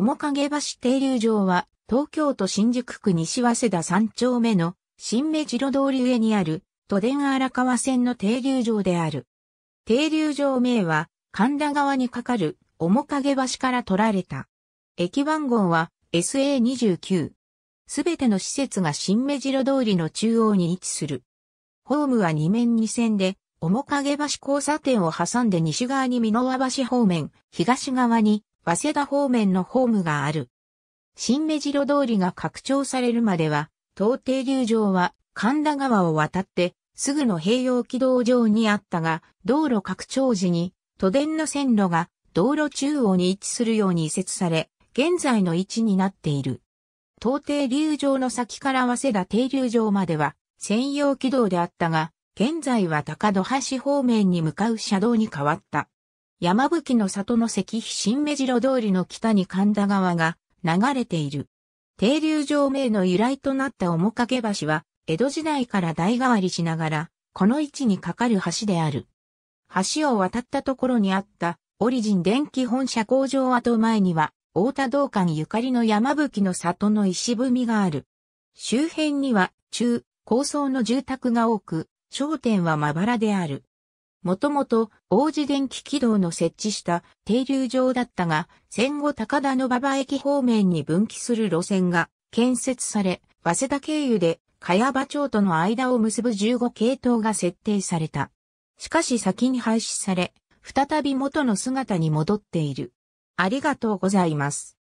面影橋停留場は、東京都新宿区西早稲田3丁目の新目白通り上にある都電荒川線の停留場である。停留場名は神田川に架かる面影橋から取られた。駅番号は SA29。すべての施設が新目白通りの中央に位置する。ホームは2面2線で、面影橋交差点を挟んで西側に箕輪橋方面、東側に早稲田方面のホームがある。新目白通りが拡張されるまでは、東帝流場は神田川を渡って、すぐの併用軌道上にあったが、道路拡張時に、都電の線路が道路中央に位置するように移設され、現在の位置になっている。東帝流場の先から早稲田停留場までは、専用軌道であったが、現在は高戸橋方面に向かう車道に変わった。山吹の里の石碑新目白通りの北に神田川が流れている。停留場名の由来となった面影橋は、江戸時代から代替わりしながら、この位置に架かる橋である。橋を渡ったところにあった、オリジン電気本社工場跡前には、大田道館ゆかりの山吹の里の石踏みがある。周辺には、中、高層の住宅が多く、商店はまばらである。もともと王子電気軌道の設置した停留場だったが、戦後高田の馬場駅方面に分岐する路線が建設され、早稲田経由で茅場町との間を結ぶ15系統が設定された。しかし先に廃止され、再び元の姿に戻っている。ありがとうございます。